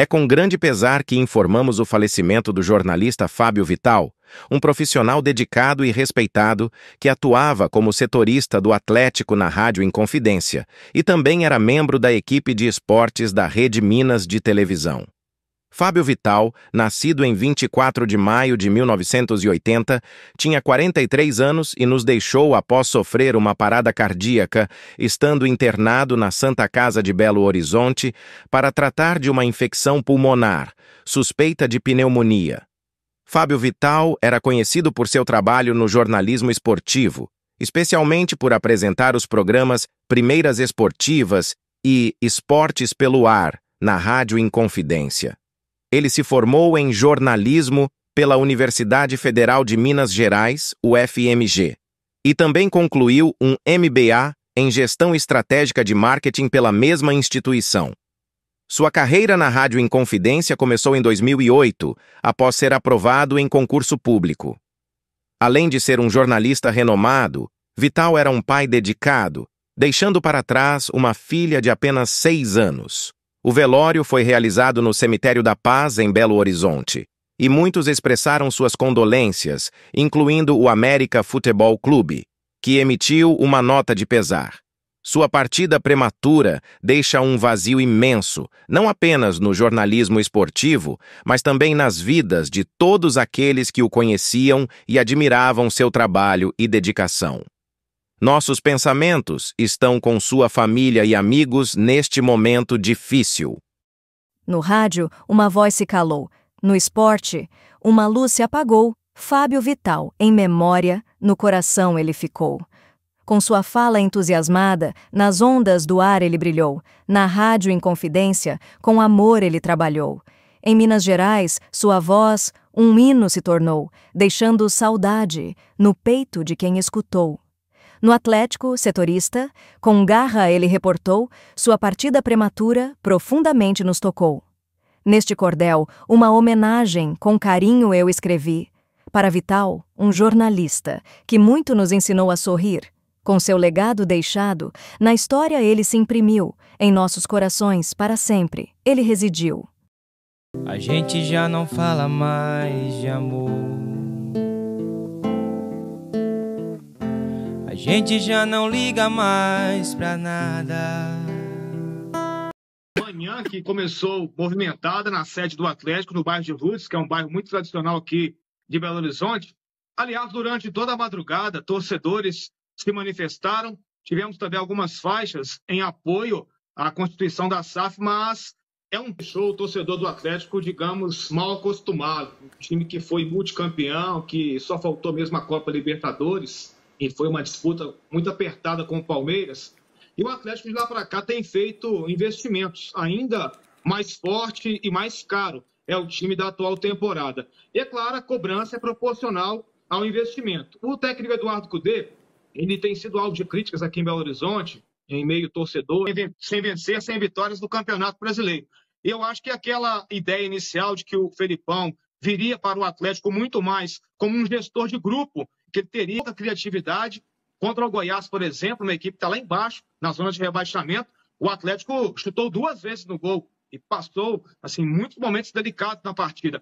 É com grande pesar que informamos o falecimento do jornalista Fábio Vital, um profissional dedicado e respeitado que atuava como setorista do Atlético na Rádio Inconfidência e também era membro da equipe de esportes da Rede Minas de Televisão. Fábio Vital, nascido em 24 de maio de 1980, tinha 43 anos e nos deixou após sofrer uma parada cardíaca, estando internado na Santa Casa de Belo Horizonte para tratar de uma infecção pulmonar, suspeita de pneumonia. Fábio Vital era conhecido por seu trabalho no jornalismo esportivo, especialmente por apresentar os programas Primeiras Esportivas e Esportes pelo Ar, na Rádio Inconfidência. Ele se formou em jornalismo pela Universidade Federal de Minas Gerais, UFMG, e também concluiu um MBA em Gestão Estratégica de Marketing pela mesma instituição. Sua carreira na Rádio Inconfidência começou em 2008, após ser aprovado em concurso público. Além de ser um jornalista renomado, Vital era um pai dedicado, deixando para trás uma filha de apenas seis anos. O velório foi realizado no Cemitério da Paz, em Belo Horizonte, e muitos expressaram suas condolências, incluindo o América Futebol Clube, que emitiu uma nota de pesar. Sua partida prematura deixa um vazio imenso, não apenas no jornalismo esportivo, mas também nas vidas de todos aqueles que o conheciam e admiravam seu trabalho e dedicação. Nossos pensamentos estão com sua família e amigos neste momento difícil. No rádio, uma voz se calou. No esporte, uma luz se apagou. Fábio Vital, em memória, no coração ele ficou. Com sua fala entusiasmada, nas ondas do ar ele brilhou, na rádio em confidência, com amor ele trabalhou. Em Minas Gerais, sua voz um hino se tornou, deixando saudade no peito de quem escutou. No Atlético, setorista, com garra ele reportou, sua partida prematura profundamente nos tocou. Neste cordel, uma homenagem, com carinho eu escrevi. Para Vital, um jornalista, que muito nos ensinou a sorrir. Com seu legado deixado, na história ele se imprimiu, em nossos corações, para sempre, ele residiu. A gente já não fala mais de amor. gente já não liga mais pra nada. Manhã que começou movimentada na sede do Atlético, no bairro de Lourdes, que é um bairro muito tradicional aqui de Belo Horizonte. Aliás, durante toda a madrugada, torcedores se manifestaram. Tivemos também algumas faixas em apoio à constituição da SAF, mas é um show torcedor do Atlético, digamos, mal acostumado. Um time que foi multicampeão, que só faltou mesmo a Copa Libertadores e foi uma disputa muito apertada com o Palmeiras. E o Atlético de lá para cá tem feito investimentos ainda mais forte e mais caro. É o time da atual temporada. E é claro, a cobrança é proporcional ao investimento. O técnico Eduardo Cudê, ele tem sido alvo de críticas aqui em Belo Horizonte, em meio torcedor, sem vencer, sem vitórias do Campeonato Brasileiro. E eu acho que aquela ideia inicial de que o Felipão viria para o Atlético muito mais como um gestor de grupo que ele teria muita criatividade contra o Goiás, por exemplo, uma equipe que está lá embaixo, na zona de rebaixamento. O Atlético chutou duas vezes no gol e passou assim muitos momentos delicados na partida.